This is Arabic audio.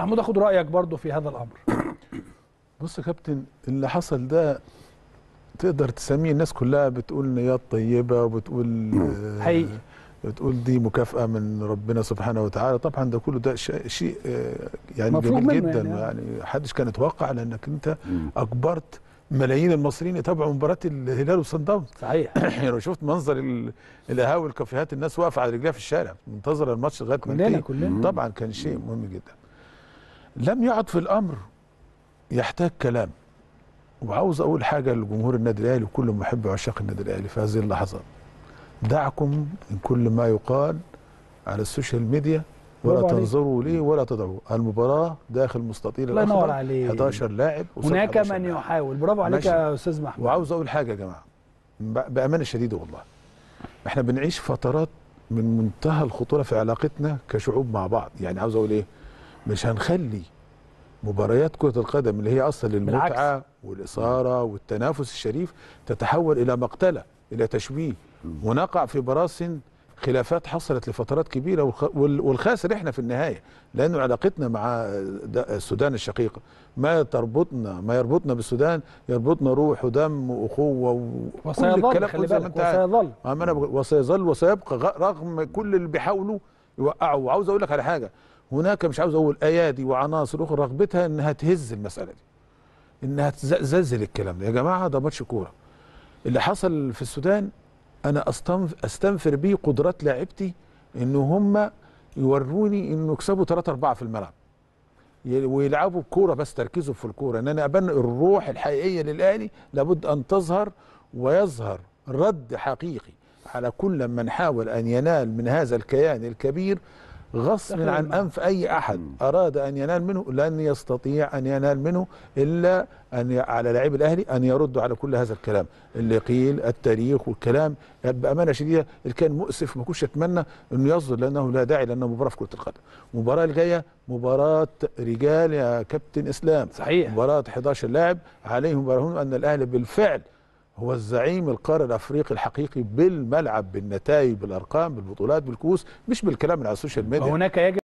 محمود اخد رايك برضو في هذا الامر بص يا كابتن اللي حصل ده تقدر تسميه الناس كلها بتقول نيات طيبه وبتقول آه، حقيقي بتقول دي مكافاه من ربنا سبحانه وتعالى طبعا ده كله ده شيء آه، يعني جميل جدا يعني, يعني حدش كان يتوقع لانك انت اجبرت ملايين المصريين يتابعوا مباراه الهلال وصن داونز صحيح يعني لو شفت منظر القهاوي والكافيهات الناس واقفه على رجليها في الشارع منتظره الماتش لغايه ما كلنا كلنا طبعا كان شيء مهم جدا لم يعد في الامر يحتاج كلام وعاوز اقول حاجه لجمهور النادي الاهلي وكل محب عشاق النادي الاهلي في هذه اللحظه دعكم من كل ما يقال على السوشيال ميديا ولا تنظروا لي ولا تدعوا المباراه داخل مستطيل الله ينور عليك 11 لاعب هناك من يحاول برافو عليك يا استاذ محمود وعاوز اقول حاجه يا جماعه بامانه شديده والله احنا بنعيش فترات من منتهى الخطوره في علاقتنا كشعوب مع بعض يعني عاوز اقول ايه مش هنخلي مباريات كرة القدم اللي هي أصل المتعة والإثارة والتنافس الشريف تتحول إلى مقتلة إلى تشويه ونقع في براثن خلافات حصلت لفترات كبيرة والخاسر إحنا في النهاية لأنه علاقتنا مع السودان الشقيقة ما تربطنا ما يربطنا بالسودان يربطنا روح ودم وأخوة وكل الكلام خلي وسيظل وسيظل وسيبقى رغم كل اللي بيحاولوا يوقعوا وعاوز أقول لك على حاجة هناك مش عاوز اقول ايادي وعناصر اخرى رغبتها انها تهز المساله دي انها تزلزل الكلام ده يا جماعه ده ماتش كوره اللي حصل في السودان انا استنفر بيه قدرات لاعبتي ان هم يوروني انه يكسبوا 3 4 في الملعب ويلعبوا بكوره بس تركيزهم في الكوره ان انا ابان الروح الحقيقيه للاهلي لابد ان تظهر ويظهر رد حقيقي على كل من حاول ان ينال من هذا الكيان الكبير غصب عن أنف أي أحد أراد أن ينال منه لن يستطيع أن ينال منه إلا أن على لعيب الأهلي أن يردوا على كل هذا الكلام اللي قيل التاريخ والكلام بأمانة شديدة اللي كان مؤسف ما كنتش أتمنى أنه يصدر لأنه لا داعي لأنه مباراة في كرة القدم المباراة الجاية مباراة رجال يا كابتن إسلام صحيح مباراة 11 لاعب عليهم برهون أن الأهلي بالفعل هو الزعيم القاري الافريقي الحقيقي بالملعب بالنتائج بالارقام بالبطولات بالكؤوس مش بالكلام اللي على السوشيال ميديا هناك يجب